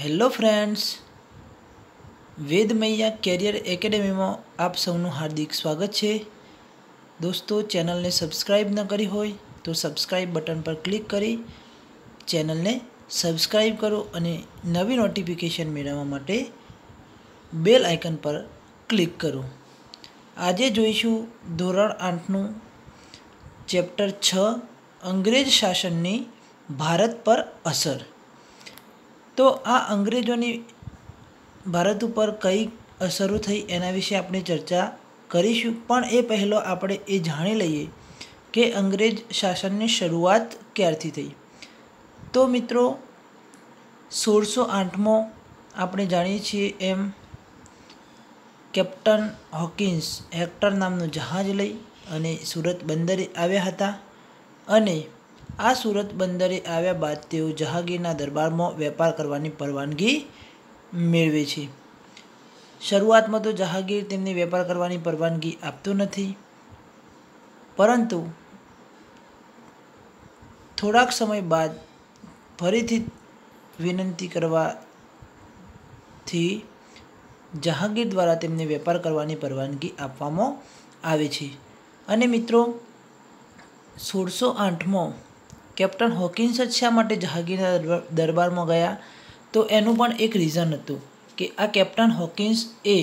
hello friends વેદમૈયા career એકેડેમીમાં આપ સૌનું હાર્દિક સ્વાગત છે દોસ્તો ચેનલને સબસ્ક્રાઈબ ન કરી હોય તો સબસ્ક્રાઈબ બટન પર ક્લિક કરી ચેનલને સબસ્ક્રાઈબ કરો અને નવી નોટિફિકેશન મેળવવા માટે બેલ આઇકન પર ક્લિક કરો આજે જોઈશું ધોરણ આઠનું ચેપ્ટર છ અંગ્રેજ શાસનની ભારત પર અસર તો આ અંગ્રેજોની ભારત ઉપર કઈ અસરો થઈ એના વિશે આપણે ચર્ચા કરીશું પણ એ પહેલો આપણે એ જાણી લઈએ કે અંગ્રેજ શાસનની શરૂઆત ક્યારથી થઈ તો મિત્રો સોળસો આઠમો આપણે જાણીએ છીએ એમ કેપ્ટન હોકિન્સ હેક્ટર નામનું જહાજ લઈ અને સુરત બંદરે આવ્યા હતા અને આ સુરત બંદરે આવ્યા બાદ તેઓ જહાંગીરના દરબારમાં વેપાર કરવાની પરવાનગી મેળવે છે શરૂઆતમાં તો જહાંગીર તેમને વેપાર કરવાની પરવાનગી આપતો નથી પરંતુ થોડાક સમય બાદ ફરીથી વિનંતી કરવાથી જહાંગીર દ્વારા તેમને વેપાર કરવાની પરવાનગી આપવામાં આવે છે અને મિત્રો સોળસો આઠમાં કેપ્ટન હોકિન્સ જ શા માટે જહાંગીરના દરબારમાં ગયા તો એનું પણ એક રીઝન હતું કે આ કેપ્ટન હોકિન્સ એ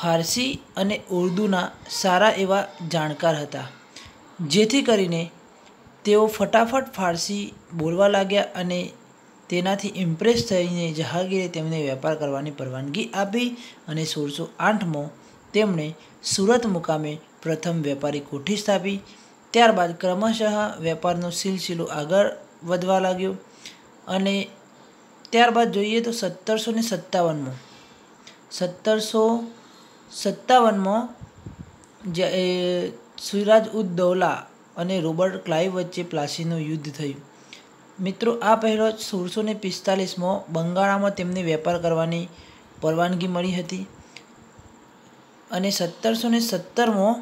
ફારસી અને ઉર્દૂના સારા એવા જાણકાર હતા જેથી કરીને તેઓ ફટાફટ ફારસી બોલવા લાગ્યા અને તેનાથી ઇમ્પ્રેસ થઈને જહાગીરે તેમને વેપાર કરવાની પરવાનગી આપી અને સોળસો આઠમાં તેમણે સુરત મુકામે પ્રથમ વેપારી કોઠી સ્થાપી ત્યારબાદ ક્રમશઃ વેપારનો સિલસિલું આગળ વધવા લાગ્યો અને ત્યારબાદ જોઈએ તો સત્તરસો ને સત્તાવનમાં સત્તરસો સત્તાવનમાં જે સુરાજ ઉદ દૌલા અને રોબર્ટ ક્લાઇવ વચ્ચે પ્લાસીનું યુદ્ધ થયું મિત્રો આ પહેલો સોળસો ને પિસ્તાલીસમાં બંગાળામાં તેમને વેપાર કરવાની પરવાનગી મળી હતી અને સત્તરસો ને સત્તરમાં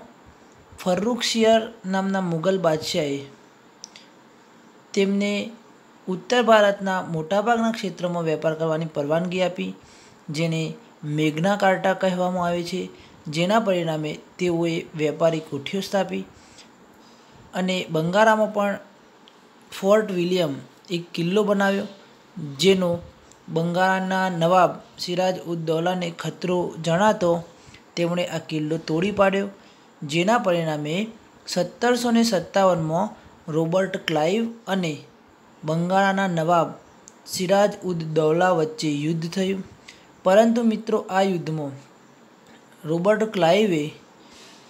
ફર્રુખશિયર નામના મુગલ બાદશાહે તેમને ઉત્તર ભારતના મોટાભાગના ક્ષેત્રોમાં વેપાર કરવાની પરવાનગી આપી જેને મેઘના કાર્ટા કહેવામાં આવે છે જેના પરિણામે તેઓએ વેપારી કોઠીઓ સ્થાપી અને બંગારામાં પણ ફોર્ટ વિલિયમ એક કિલ્લો બનાવ્યો જેનો બંગાળના નવાબ સિરાજ ઉદ દૌલાને ખતરો જણાતો તેમણે આ કિલ્લો તોડી પાડ્યો જેના પરિણામે સત્તરસો ને સત્તાવનમાં રોબર્ટ ક્લાઇવ અને બંગાળાના નવાબ સિરાજ ઉદ દૌલા વચ્ચે યુદ્ધ થયું પરંતુ મિત્રો આ યુદ્ધમાં રોબર્ટ ક્લાઇવે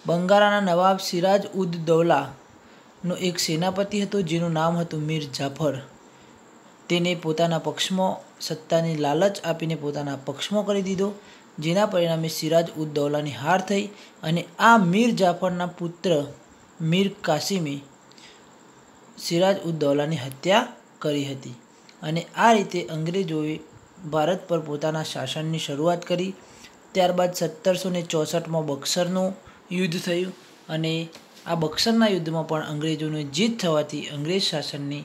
બંગાળાના નવાબ સિરાજ ઉદ દૌલાનો એક સેનાપતિ હતો જેનું નામ હતું મીર જાફર તેને પોતાના પક્ષમાં સત્તાની લાલચ આપીને પોતાના પક્ષમાં કરી દીધો જેના પરિણામે સિરાજ ઉદ દૌલાની હાર થઈ અને આ મીર જાફરના પુત્ર મીર કાસિમે સિરાજ ઉદ દૌલાની હત્યા કરી હતી અને આ રીતે અંગ્રેજોએ ભારત પર પોતાના શાસનની શરૂઆત કરી ત્યારબાદ સત્તરસો ને ચોસઠમાં બક્સરનું યુદ્ધ થયું અને આ બક્સરના યુદ્ધમાં પણ અંગ્રેજોને જીત થવાથી અંગ્રેજ શાસનની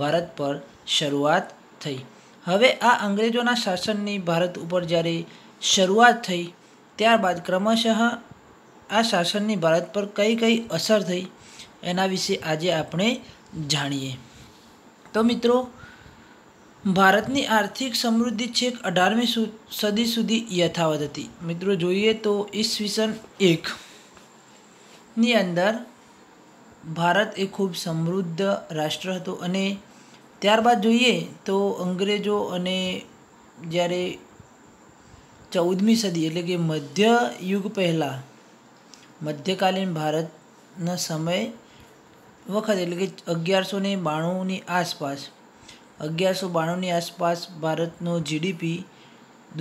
ભારત પર શરૂઆત થઈ હવે આ અંગ્રેજોના શાસનની ભારત ઉપર જ્યારે શરૂઆત થઈ ત્યારબાદ ક્રમશઃ આ શાસનની ભારત પર કઈ કઈ અસર થઈ એના વિશે આજે આપણે જાણીએ તો મિત્રો ભારતની આર્થિક સમૃદ્ધિ છેક અઢારમી સદી સુધી યથાવત હતી મિત્રો જોઈએ તો ઈસવીસન એકની અંદર ભારત એ ખૂબ સમૃદ્ધ રાષ્ટ્ર હતું અને ત્યારબાદ જોઈએ તો અંગ્રેજો અને જ્યારે ચૌદમી સદી એટલે કે મધ્ય યુગ પહેલાં મધ્યકાલીન ભારતના સમય વખત એટલે કે અગિયારસો ને બાણુંની આસપાસ અગિયારસો બાણુંની આસપાસ ભારતનો જીડીપી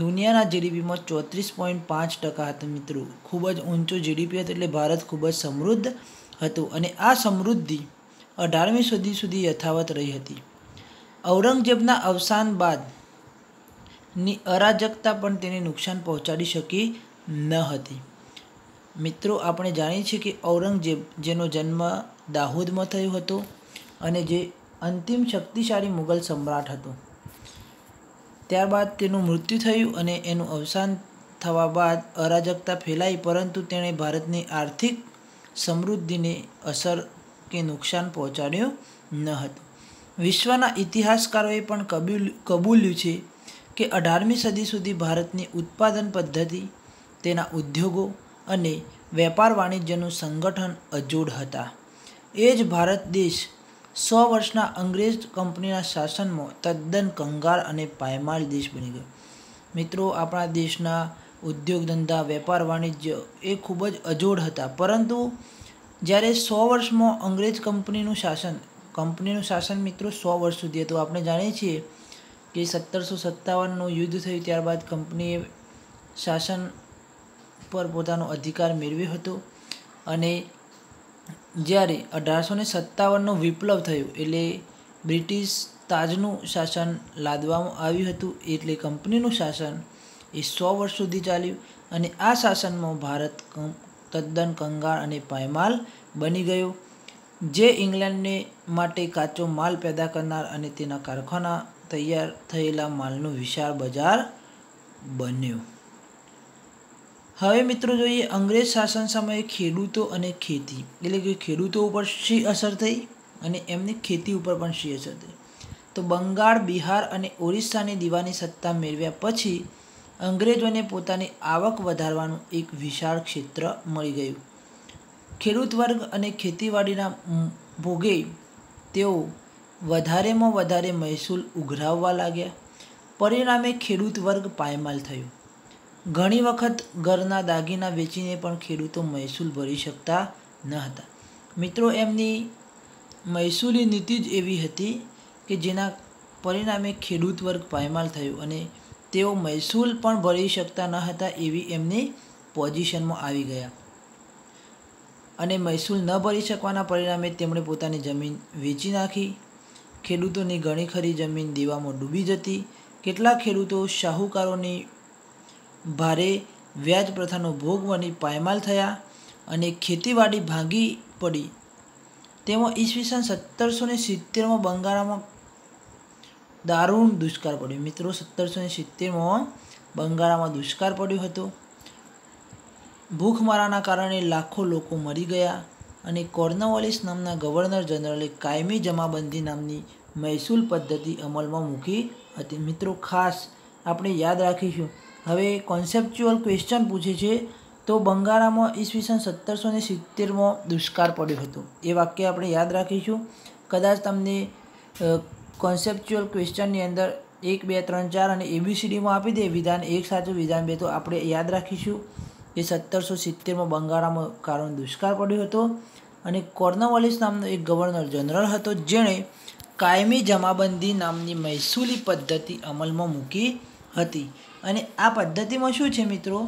દુનિયાના જીડીપીમાં ચોત્રીસ પોઈન્ટ પાંચ ટકા હતા મિત્રો ખૂબ જ ઊંચો જીડીપી હતો એટલે ભારત ખૂબ જ સમૃદ્ધ હતું અને આ સમૃદ્ધિ અઢારમી સદી સુધી યથાવત રહી હતી ઔરંગઝેબના અવસાન બાદ ની અરાજકતા પણ તેને નુકસાન પહોંચાડી શકી ન હતી મિત્રો આપણે જાણીએ છીએ કે ઔરંગઝેબ જેનો જન્મ દાહોદમાં થયો હતો અને જે અંતિમ શક્તિશાળી મુગલ સમ્રાટ હતો ત્યારબાદ તેનું મૃત્યુ થયું અને એનું અવસાન થવા બાદ અરાજકતા ફેલાઈ પરંતુ તેણે ભારતની આર્થિક સમૃદ્ધિને અસર કે નુકસાન પહોંચાડ્યું ન હતું વિશ્વના ઇતિહાસકારોએ પણ કબૂલ કબૂલ્યું છે કે અઢારમી સદી સુધી ભારતની ઉત્પાદન પદ્ધતિ તેના ઉદ્યોગો અને વેપાર વાણિજ્યનું સંગઠન અજોડ હતા એ જ ભારત દેશ સો વર્ષના અંગ્રેજ કંપનીના શાસનમાં તદ્દન કંગાર અને પાયમાલ દેશ બની ગયો મિત્રો આપણા દેશના ઉદ્યોગ ધંધા વેપાર વાણિજ્ય એ ખૂબ જ અજોડ હતા પરંતુ જ્યારે સો વર્ષમાં અંગ્રેજ કંપનીનું શાસન કંપનીનું શાસન મિત્રો સો વર્ષ સુધી હતું આપણે જાણીએ છીએ કે સત્તરસો સત્તાવનનું યુદ્ધ થયું ત્યારબાદ કંપનીએ શાસન પર પોતાનો અધિકાર મેળવ્યો હતો અને જ્યારે અઢારસો ને સત્તાવનનો વિપ્લવ થયું એટલે બ્રિટિશ તાજનું શાસન લાદવામાં આવ્યું હતું એટલે કંપનીનું શાસન એ સો વર્ષ સુધી ચાલ્યું અને આ શાસનમાં ભારત તદ્દન કંગાળ અને પાયમાલ બની ગયો જે ઇંગ્લેન્ડને માટે કાચો માલ પેદા કરનાર અને તેના કારખાના તૈયાર થયેલા માલનું વિશાળ બજાર બન્યું હવે મિત્રો જોઈએ અંગ્રેજ શાસન સમયે ખેડૂતો અને ખેતી એટલે કે ખેડૂતો ઉપર શી અસર થઈ અને એમની ખેતી ઉપર પણ શી અસર થઈ તો બંગાળ બિહાર અને ઓરિસ્સાની દીવાની સત્તા મેળવ્યા પછી અંગ્રેજોને પોતાની આવક વધારવાનું એક વિશાળ ક્ષેત્ર મળી ગયું ખેડૂત વર્ગ અને ખેતીવાડીના ભોગે તેઓ વધારેમાં વધારે મહેસૂલ ઉઘરાવવા લાગ્યા પરિણામે ખેડૂત વર્ગ પાયમાલ થયો ઘણી વખત ઘરના દાગીના વેચીને પણ ખેડૂતો મહેસૂલ ભરી શકતા ન હતા મિત્રો એમની મહેસૂલી નીતિ જ એવી હતી કે જેના પરિણામે ખેડૂત વર્ગ પાયમાલ થયો અને તેઓ મહેસૂલ પણ ભરી શકતા ન હતા એવી એમની પોઝિશનમાં આવી ગયા અને મહેસૂલ ન ભરી શકવાના પરિણામે તેમણે પોતાની જમીન વેચી નાખી ખેડૂતોની ઘણી ખરી જમીન દેવામાં ડૂબી જતી કેટલાક ખેડૂતો શાહુકારોની ભારે વ્યાજ પ્રથાનો ભોગ બની પાયમાલ થયા અને ખેતીવાડી ભાંગી પડી તેમાં ઈસવીસન સત્તરસો ને સિત્તેરમાં બંગાળામાં દારૂણ દુષ્કાળ પડ્યો મિત્રો સત્તરસો ને સિત્તેરમાં બંગાળામાં દુષ્કાળ પડ્યો હતો ભૂખમરાના કારણે લાખો લોકો મરી ગયા અને કોર્નવોલિસ નામના ગવર્નર જનરલે કાયમી જમાબંધી નામની મહેસૂલ પદ્ધતિ અમલમાં મૂકી હતી મિત્રો ખાસ આપણે યાદ રાખીશું હવે કોન્સેપ્ચ્યુઅલ ક્વેશ્ચન પૂછે છે તો બંગાળામાં ઈસવીસન સત્તરસો ને સિત્તેરમાં દુષ્કાળ પડ્યો હતો એ વાક્ય આપણે યાદ રાખીશું કદાચ તમને કોન્સેપ્ચ્યુઅલ ક્વેશ્ચનની અંદર એક બે ત્રણ ચાર અને એબીસીડીમાં આપી દે વિધાન એક સાથે વિધાન બે તો આપણે યાદ રાખીશું એ સત્તરસો સિત્તેરમાં બંગાળામાં કારણ દુષ્કાળ પડ્યો હતો અને કોર્નવાલિસ નામનો એક ગવર્નર જનરલ હતો જેણે કાયમી જમાબંધી નામની મહેસૂલી પદ્ધતિ અમલમાં મૂકી હતી અને આ પદ્ધતિમાં શું છે મિત્રો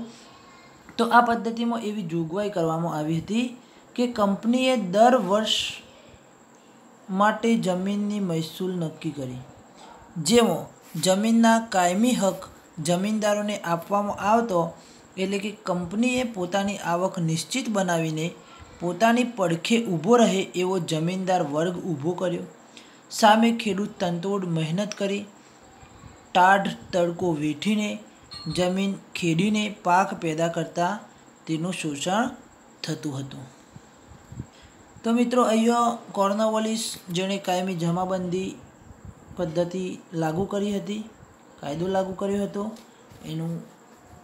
તો આ પદ્ધતિમાં એવી જોગવાઈ કરવામાં આવી હતી કે કંપનીએ દર વર્ષ માટે જમીનની મહેસૂલ નક્કી કરી જેમાં જમીનના કાયમી હક જમીનદારોને આપવામાં આવતો એટલે કે કંપનીએ પોતાની આવક નિશ્ચિત બનાવીને પોતાની પડખે ઊભો રહે એવો જમીનદાર વર્ગ ઊભો કર્યો સામે ખેડૂત તંતોડ મહેનત કરી ટાઢ તડકો વેઠીને જમીન ખેડીને પાક પેદા કરતા તેનું શોષણ થતું હતું તો મિત્રો અહીંયા કોર્નવોલિસ જેણે કાયમી જમાબંધી પદ્ધતિ લાગુ કરી હતી કાયદો લાગુ કર્યો હતો એનું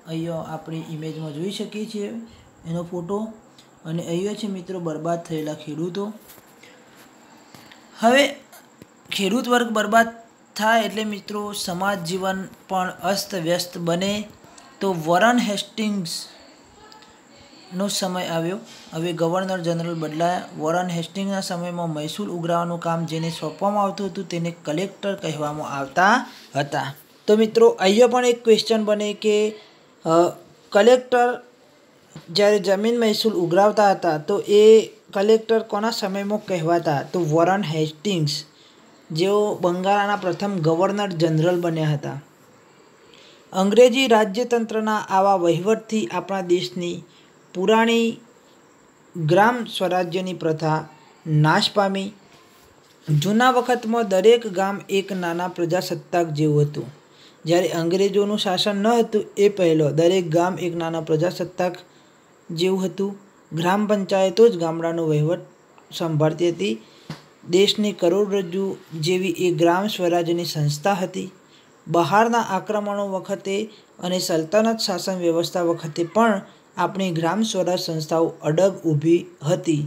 અહીંયા આપણે ઇમેજમાં જોઈ શકીએ છીએ એનો ફોટો અને અહીંયા છે મિત્રો બરબાદ થયેલા ખેડૂતો હવે ખેડૂત વર્ગ બરબાદ થાય એટલે મિત્રો સમાજ જીવન પણ અસ્ત વ્યસ્ત બને તો વરન હેસ્ટિંગ્સ નો સમય આવ્યો હવે ગવર્નર જનરલ બદલાયા વોરન હેસ્ટિંગના સમયમાં મહેસૂલ ઉઘરાવાનું કામ જેને સોંપવામાં આવતું હતું તેને કલેક્ટર કહેવામાં આવતા હતા તો મિત્રો અહીંયા પણ એક ક્વેશ્ચન બને કે કલેક્ટર જ્યારે જમીન મહેસૂલ ઉઘરાવતા હતા તો એ કલેક્ટર કોના સમયમાં કહેવાતા તો વોરન હેસ્ટિંગ્સ જેઓ બંગાળાના પ્રથમ ગવર્નર જનરલ બન્યા હતા અંગ્રેજી રાજ્યતંત્રના આવા વહીવટથી આપણા દેશની પુરાણી ગ્રામ સ્વરાજ્યની પ્રથા નાશ પામી જૂના વખતમાં દરેક ગામ એક નાના પ્રજાસત્તાક જેવું હતું જ્યારે અંગ્રેજોનું શાસન ન હતું એ પહેલો દરેક ગામ એક નાના પ્રજાસત્તાક જેવું હતું ગ્રામ પંચાયતો જ ગામડાનો વહીવટ સંભાળતી હતી દેશની કરોડરજ્જુ જેવી એ ગ્રામ સ્વરાજ્યની સંસ્થા હતી બહારના આક્રમણો વખતે અને સલ્તનત શાસન વ્યવસ્થા વખતે પણ આપણી ગ્રામ સ્વરાજ સંસ્થાઓ અડગ ઊભી હતી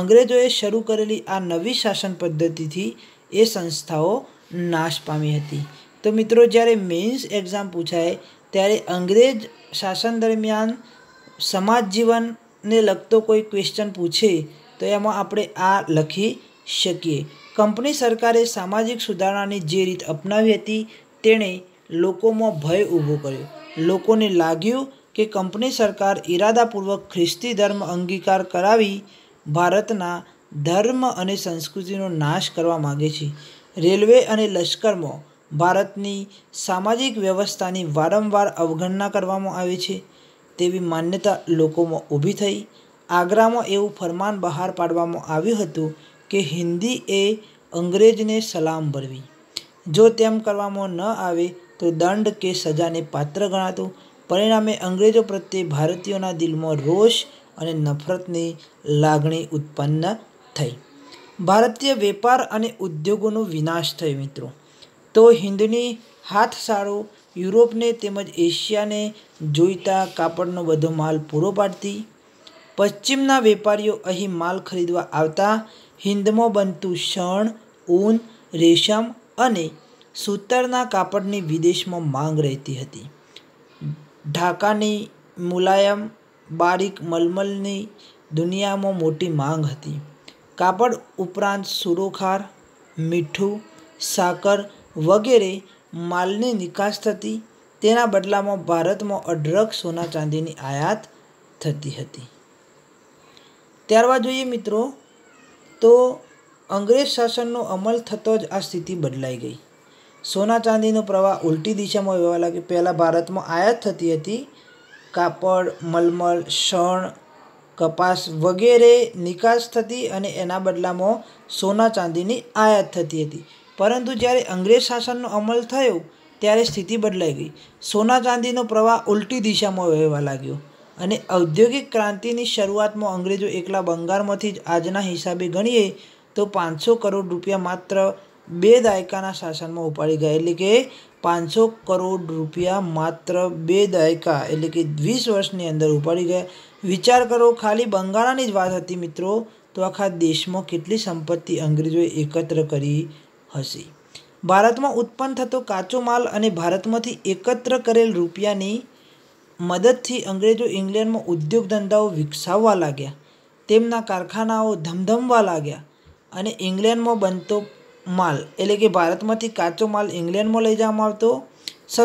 અંગ્રેજોએ શરૂ કરેલી આ નવી શાસન પદ્ધતિથી એ સંસ્થાઓ નાશ પામી હતી તો મિત્રો જ્યારે મેઇન્સ એક્ઝામ પૂછાય ત્યારે અંગ્રેજ શાસન દરમિયાન સમાજ જીવનને લગતો કોઈ ક્વેશ્ચન પૂછે તો એમાં આપણે આ લખી શકીએ કંપની સરકારે સામાજિક સુધારણાની જે રીત અપનાવી હતી તેણે લોકોમાં ભય ઊભો કર્યો લોકોને લાગ્યું કે કંપની સરકાર ઇરાદાપૂર્વક ખ્રિસ્તી ધર્મ અંગીકાર કરાવી ભારતના ધર્મ અને સંસ્કૃતિનો નાશ કરવા માગે છે રેલવે અને લશ્કરમાં ભારતની સામાજિક વ્યવસ્થાની વારંવાર અવગણના કરવામાં આવે છે તેવી માન્યતા લોકોમાં ઊભી થઈ આગ્રામાં એવું ફરમાન બહાર પાડવામાં આવ્યું હતું કે હિન્દી એ અંગ્રેજને સલામ ભરવી જો તેમ કરવામાં ન આવે તો દંડ કે સજાને પાત્ર ગણાતું પરિણામે અંગ્રેજો પ્રત્યે ભારતીયોના દિલમાં રોષ અને નફરતની લાગણી ઉત્પન્ન થઈ ભારતીય વેપાર અને ઉદ્યોગોનો વિનાશ થયો મિત્રો તો હિન્દની હાથસાળો યુરોપને તેમજ એશિયાને જોઈતા કાપડનો બધો માલ પૂરો પાડતી પશ્ચિમના વેપારીઓ અહીં માલ ખરીદવા આવતા હિન્દમાં બનતું શણ ઊન રેશમ અને સૂતરના કાપડની વિદેશમાં માંગ રહેતી હતી ઢાકાની મુલાયમ બારીક મલમલની દુનિયામાં મોટી માંગ હતી કાપડ ઉપરાંત સુરોખાર મીઠું સાકર વગેરે માલની નિકાસ થતી તેના બદલામાં ભારતમાં અઢળક સોના ચાંદીની આયાત થતી હતી ત્યારબાદ જોઈએ મિત્રો તો અંગ્રેજ શાસનનો અમલ થતો જ આ સ્થિતિ બદલાઈ ગઈ સોના ચાંદીનો પ્રવાહ ઉલટી દિશામાં વહેવા લાગ્યો પહેલાં ભારતમાં આયાત થતી હતી કાપડ મલમલ શણ કપાસ વગેરે નિકાસ થતી અને એના બદલામાં સોના ચાંદીની આયાત થતી હતી પરંતુ જ્યારે અંગ્રેજ શાસનનો અમલ થયો ત્યારે સ્થિતિ બદલાઈ ગઈ સોના ચાંદીનો પ્રવાહ ઉલટી દિશામાં વહેવા લાગ્યો અને ઔદ્યોગિક ક્રાંતિની શરૂઆતમાં અંગ્રેજો એકલા બંગાળમાંથી જ આજના હિસાબે ગણીએ તો પાંચસો કરોડ રૂપિયા માત્ર બે દાયકાના શાસનમાં ઉપાડી ગયા એટલે કે પાંચસો કરોડ રૂપિયા માત્ર બે દાયકા એટલે કે વીસ વર્ષની અંદર ઉપાડી ગયા વિચાર કરો ખાલી બંગાળાની જ વાત હતી મિત્રો તો આખા દેશમાં કેટલી સંપત્તિ અંગ્રેજોએ એકત્ર કરી હશે ભારતમાં ઉત્પન્ન થતો કાચો માલ અને ભારતમાંથી એકત્ર કરેલ રૂપિયાની મદદથી અંગ્રેજો ઇંગ્લેન્ડમાં ઉદ્યોગ ધંધાઓ વિકસાવવા લાગ્યા તેમના કારખાનાઓ ધમધમવા લાગ્યા અને ઇંગ્લેન્ડમાં બનતો માલ એટલે કે ભારતમાંથી કાચો માલ ઇંગ્લેન્ડમાં લઈ જવામાં આવતો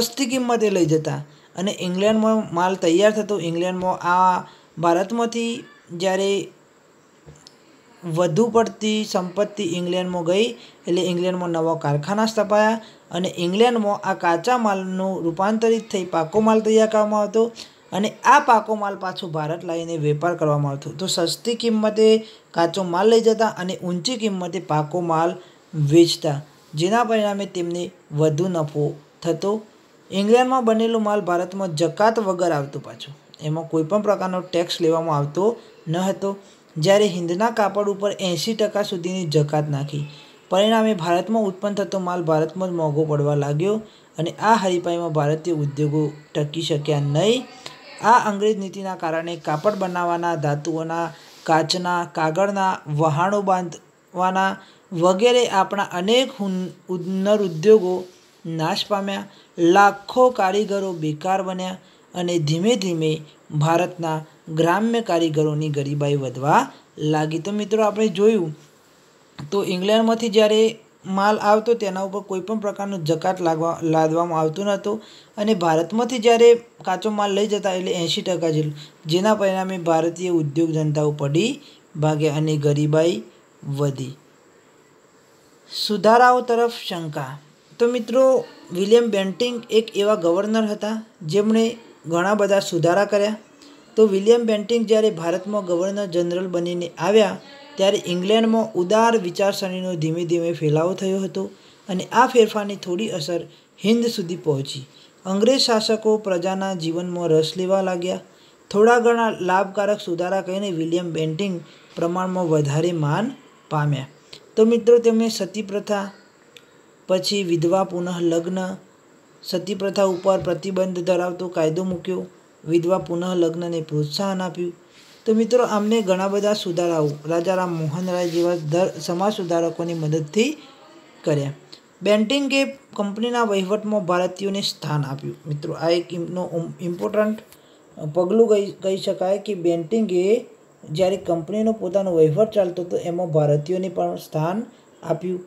સસ્તી કિંમતે લઈ જતા અને ઇંગ્લેન્ડમાં માલ તૈયાર થતો ઇંગ્લેન્ડમાં આ ભારતમાંથી જ્યારે વધુ પડતી સંપત્તિ ઇંગ્લેન્ડમાં ગઈ એટલે ઇંગ્લેન્ડમાં નવા કારખાના સ્થપાયા અને ઇંગ્લેન્ડમાં આ કાચા માલનું રૂપાંતરિત થઈ પાકો માલ તૈયાર કરવામાં આવતો અને આ પાકો માલ પાછો ભારત લાવીને વેપાર કરવામાં આવતો તો સસ્તી કિંમતે કાચો માલ લઈ જતા અને ઊંચી કિંમતે પાકો માલ વેચતા જેના પરિણામે તેમને વધુ નફો થતો ઇંગ્લેન્ડમાં બનેલો માલ ભારતમાં જકાત વગર આવતો પાછો એમાં કોઈ પણ પ્રકારનો ટેક્સ લેવામાં આવતો ન હતો જ્યારે હિન્દના કાપડ ઉપર એંશી ટકા સુધીની જકાત નાખી પરિણામે ભારતમાં ઉત્પન્ન થતો માલ ભારતમાં જ મોંઘો પડવા લાગ્યો અને આ હરીફાઈમાં ભારતીય ઉદ્યોગો ટકી શક્યા નહીં આ અંગ્રેજ નીતિના કારણે કાપડ બનાવવાના ધાતુઓના કાચના કાગળના વહાણો બાંધવાના વગેરે આપણા અનેક હુનર ઉદ્યોગો નાશ પામ્યા લાખો કારીગરો બેકાર બન્યા અને ધીમે ધીમે ભારતના ગ્રામ્ય કારીગરોની ગરીબાઈ વધવા લાગી તો મિત્રો આપણે જોયું તો ઇંગ્લેન્ડમાંથી જ્યારે માલ આવતો તેના ઉપર કોઈપણ પ્રકારનો જકાત લાગવા લાદવામાં આવતો નહોતો અને ભારતમાંથી જ્યારે કાચો માલ લઈ જતા એટલે એંશી ટકા જેટલું જેના પરિણામે ભારતીય ઉદ્યોગ ધંધાઓ પડી ભાગે અને ગરીબાઈ વધી સુધારાઓ તરફ શંકા તો મિત્રો વિલિયમ બેન્ટિંગ એક એવા ગવર્નર હતા જેમણે ઘણા બધા સુધારા કર્યા તો વિલિયમ બેન્ટિંગ જ્યારે ભારતમાં ગવર્નર જનરલ બનીને આવ્યા ત્યારે ઇંગ્લેન્ડમાં ઉદાર વિચારસરણીનો ધીમે ધીમે ફેલાવો થયો હતો અને આ ફેરફારની થોડી અસર હિન્દ સુધી પહોંચી અંગ્રેજ શાસકો પ્રજાના જીવનમાં રસ લેવા લાગ્યા થોડા ઘણા લાભકારક સુધારા કરીને વિલિયમ બેન્ટિંગ પ્રમાણમાં વધારે માન પામ્યા તો મિત્રો તેમણે સતી પ્રથા પછી વિધવા પુનઃ લગ્ન સતી પ્રથા ઉપર પ્રતિબંધ ધરાવતો કાયદો મૂક્યો વિધવા પુનઃ લગ્નને પ્રોત્સાહન આપ્યું તો મિત્રો આમને ઘણા બધા સુધારાઓ રાજારામ મોહનરાય જેવા સમાજ સુધારકોની મદદથી કર્યા બેન્ટિંગે કંપનીના વહીવટમાં ભારતીયોને સ્થાન આપ્યું મિત્રો આ એક ઇમ્પોર્ટન્ટ પગલું કહી કહી શકાય કે બેન્ટિંગે જ્યારે કંપનીનો પોતાનો વહીવટ ચાલતો હતો એમાં ભારતીયોને પણ સ્થાન આપ્યું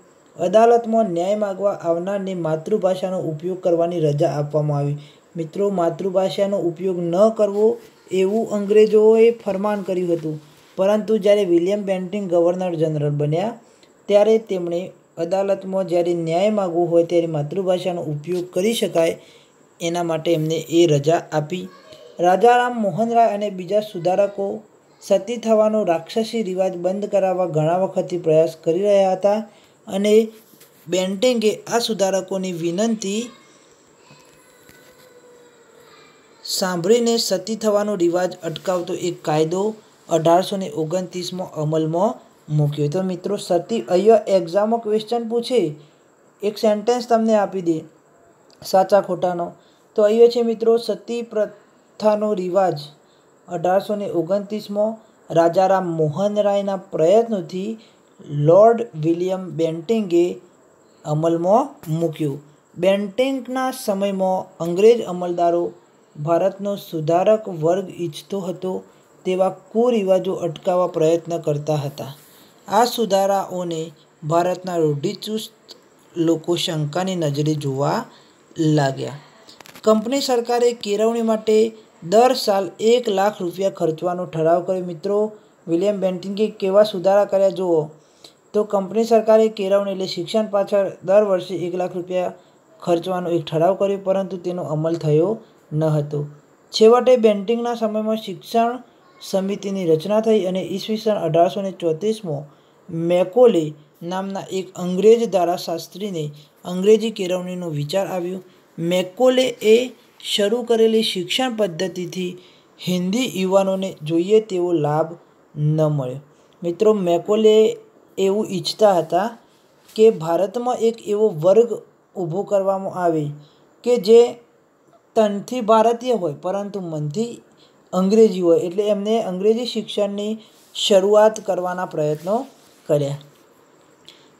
અદાલતમાં ન્યાય માગવા આવનારને માતૃભાષાનો ઉપયોગ કરવાની રજા આપવામાં આવી મિત્રો માતૃભાષાનો ઉપયોગ ન કરવો એવું અંગ્રેજોએ ફરમાન કર્યું હતું પરંતુ જ્યારે વિલિયમ બેન્ટિંગ ગવર્નર જનરલ બન્યા ત્યારે તેમણે અદાલતમાં જ્યારે ન્યાય માગવો હોય ત્યારે માતૃભાષાનો ઉપયોગ કરી શકાય એના માટે એમને એ રજા આપી રાજારામ મોહન રાય અને બીજા સુધારકો સતી થવાનો રાક્ષસી રિવાજ બંધ કરાવવા ઘણા વખતથી પ્રયાસ કરી રહ્યા હતા અને બેન્ટિંગે આ સુધારકોની વિનંતી સાંભળીને સતી થવાનો રિવાજ અટકાવતો એક કાયદો અઢારસો ને ઓગણત્રીસમાં અમલમાં મૂક્યો તો મિત્રો સતી અહીંયા એક્ઝામમાં ક્વેશ્ચન પૂછે એક સેન્ટેન્સ તમને આપી દે સાચા ખોટાનો તો અહીંયા છે મિત્રો સતી પ્રથાનો રિવાજ અઢારસો ને ઓગણત્રીસમાં રાજારામ મોહન રાયના પ્રયત્નોથી લોર્ડ વિલિયમ બેન્ટિંગે અમલમાં મૂક્યું બેન્ટિંગના સમયમાં અંગ્રેજ અમલદારો ભારતનો સુધારક વર્ગ ઈચ્છતો હતો તેવા કુરિવાજો અટકાવવા પ્રયત્ન કરતા હતા આ સુધારાઓને ભારતના રૂઢિચુસ્ત લોકો શંકાની નજરે જોવા લાગ્યા કંપની સરકારે કેળવણી માટે દર સાલ એક લાખ રૂપિયા ખર્ચવાનો ઠરાવ કર્યો મિત્રો વિલિયમ બેન્ટિંગે કેવા સુધારા કર્યા જુઓ તો કંપની સરકારે કેળવણી એટલે શિક્ષણ પાછળ દર વર્ષે એક લાખ રૂપિયા ખર્ચવાનો એક ઠરાવ કર્યો પરંતુ તેનો અમલ થયો ન હતો છેવટે બેન્ટિંગના સમયમાં શિક્ષણ સમિતિની રચના થઈ અને ઈસવીસન અઢારસો ને ચોત્રીસમાં મેકોલે નામના એક અંગ્રેજ ધારાશાસ્ત્રીને અંગ્રેજી કેળવણીનો વિચાર આવ્યો મેકોલે એ શરૂ કરેલી શિક્ષણ પદ્ધતિથી હિન્દી યુવાનોને જોઈએ તેવો લાભ ન મળ્યો મિત્રો મેકોલે એવું ઈચ્છતા હતા કે ભારતમાં એક એવો વર્ગ ઊભો કરવામાં આવે કે જે તનથી ભારતીય હોય પરંતુ મનથી અંગ્રેજી હોય એટલે એમને અંગ્રેજી શિક્ષણની શરૂઆત કરવાના પ્રયત્નો કર્યા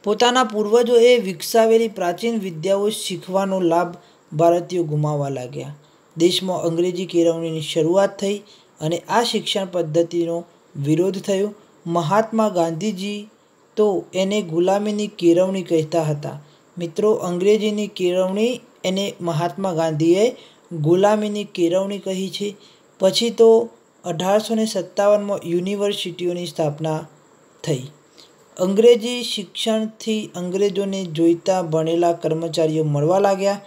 પોતાના પૂર્વજોએ વિકસાવેલી પ્રાચીન વિદ્યાઓ શીખવાનો લાભ ભારતીયો ગુમાવવા લાગ્યા દેશમાં અંગ્રેજી કેળવણીની શરૂઆત થઈ અને આ શિક્ષણ પદ્ધતિનો વિરોધ થયો મહાત્મા ગાંધીજી તો એને ગુલામીની કેળવણી કહેતા હતા મિત્રો અંગ્રેજીની કેળવણી એને મહાત્મા ગાંધીએ ગુલામીની કેળવણી કહી છે પછી તો અઢારસો ને સત્તાવનમાં યુનિવર્સિટીઓની સ્થાપના થઈ અંગ્રેજી શિક્ષણથી અંગ્રેજોને જોઈતા ભણેલા કર્મચારીઓ મળવા લાગ્યા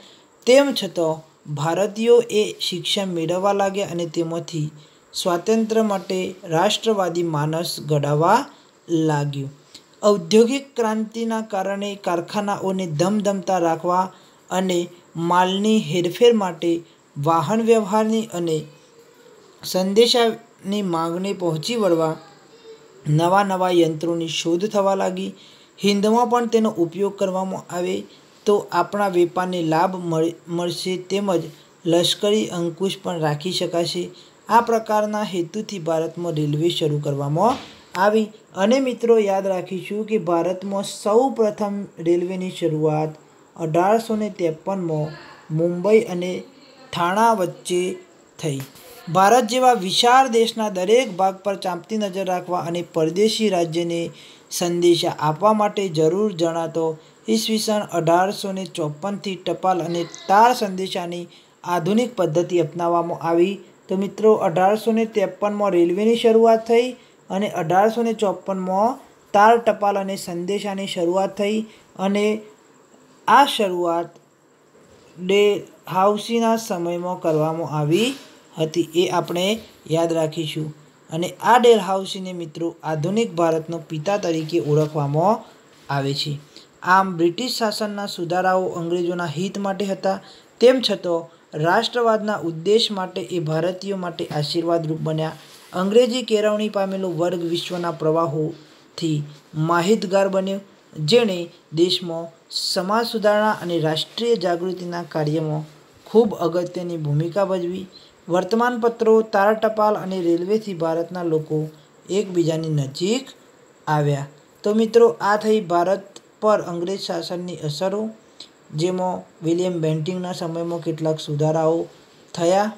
તેમ છતાં ભારતીયો એ શિક્ષા મેળવવા લાગ્યા અને તેમાંથી સ્વાતંત્ર્ય માટે રાષ્ટ્રવાદી માનસ ઘડાવા લાગ્યું ઔદ્યોગિક ક્રાંતિના કારણે કારખાનાઓને ધમધમતા રાખવા અને માલની હેરફેર માટે વાહન વ્યવહારની અને સંદેશાની માંગને પહોંચી વળવા નવા નવા યંત્રોની શોધ થવા લાગી હિન્દમાં પણ તેનો ઉપયોગ કરવામાં આવે તો આપણા વેપારને લાભ મળશે તેમજ લશ્કરી અંકુશ પણ રાખી શકાશે આ પ્રકારના હેતુથી ભારતમાં રેલવે શરૂ કરવામાં આવી અને મિત્રો યાદ રાખીશું કે ભારતમાં સૌ પ્રથમ રેલવેની શરૂઆત અઢારસો ને ત્રેપનમાં મુંબઈ અને થાણા વચ્ચે થઈ ભારત જેવા વિશાળ દેશના દરેક ભાગ પર ચાંપતી નજર રાખવા અને પરદેશી રાજ્યને સંદેશા આપવા માટે જરૂર જણાતો ઈસવીસન અઢારસો ને ચોપનથી ટપાલ અને તાર સંદેશાની આધુનિક પદ્ધતિ અપનાવવામાં આવી તો મિત્રો અઢારસો ને ત્રેપનમાં રેલવેની શરૂઆત થઈ અને અઢારસો ને ચોપનમાં તાર ટપાલ અને સંદેશાની શરૂઆત થઈ અને આ શરૂઆત ડે હાઉસીના સમયમાં કરવામાં આવી હતી એ આપણે યાદ રાખીશું અને આ ડેલ હાઉસીને મિત્રો આધુનિક ભારતનો પિતા તરીકે ઓળખવામાં આવે છે આમ બ્રિટિશ શાસનના સુધારાઓ અંગ્રેજોના હિત માટે હતા તેમ છતાં રાષ્ટ્રવાદના ઉદ્દેશ માટે એ ભારતીયો માટે આશીર્વાદરૂપ બન્યા અંગ્રેજી કેળવણી પામેલો વર્ગ વિશ્વના પ્રવાહોથી માહિતગાર બન્યો જેણે દેશમાં સમાજ સુધારણા અને રાષ્ટ્રીય જાગૃતિના કાર્યમાં ખૂબ અગત્યની ભૂમિકા ભજવી વર્તમાનપત્રો તાર ટપાલ અને રેલવેથી ભારતના લોકો એકબીજાની નજીક આવ્યા તો મિત્રો આ થઈ ભારત પર અંગ્રેજ શાસનની અસરો જેમાં વિલિયમ બેન્ટિંગના સમયમાં કેટલાક સુધારાઓ થયા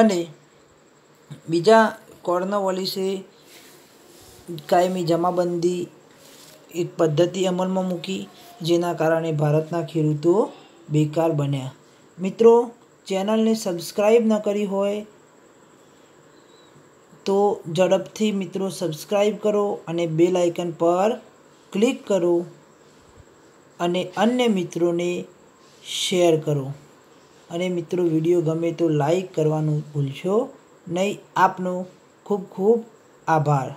અને બીજા કોર્નવોલિસે કાયમી જમાબંધી એક પદ્ધતિ અમલમાં મૂકી જેના કારણે ભારતના ખેડૂતો બેકાર બન્યા મિત્રો ચેનલને સબસ્ક્રાઈબ ન કરી હોય તો ઝડપથી મિત્રો સબસ્ક્રાઈબ કરો અને બેલ આઇકન પર ક્લિક કરો અને અન્ય મિત્રોને શેર કરો અને મિત્રો વિડીયો ગમે તો લાઈક કરવાનું ભૂલશો નહીં આપનો ખૂબ ખૂબ આભાર